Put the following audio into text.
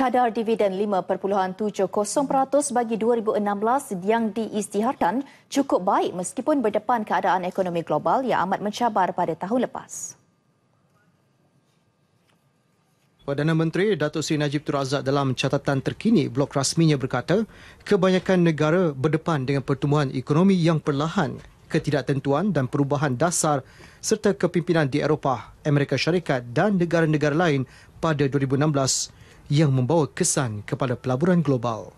Kadar dividen 5.70% bagi 2016 yang diistiharkan cukup baik meskipun berdepan keadaan ekonomi global yang amat mencabar pada tahun lepas. Perdana Menteri Datuk Seri Najib Razak dalam catatan terkini blok rasminya berkata, kebanyakan negara berdepan dengan pertumbuhan ekonomi yang perlahan, ketidaktentuan dan perubahan dasar serta kepimpinan di Eropah, Amerika Syarikat dan negara-negara lain pada 2016 yang membawa kesan kepada pelaburan global.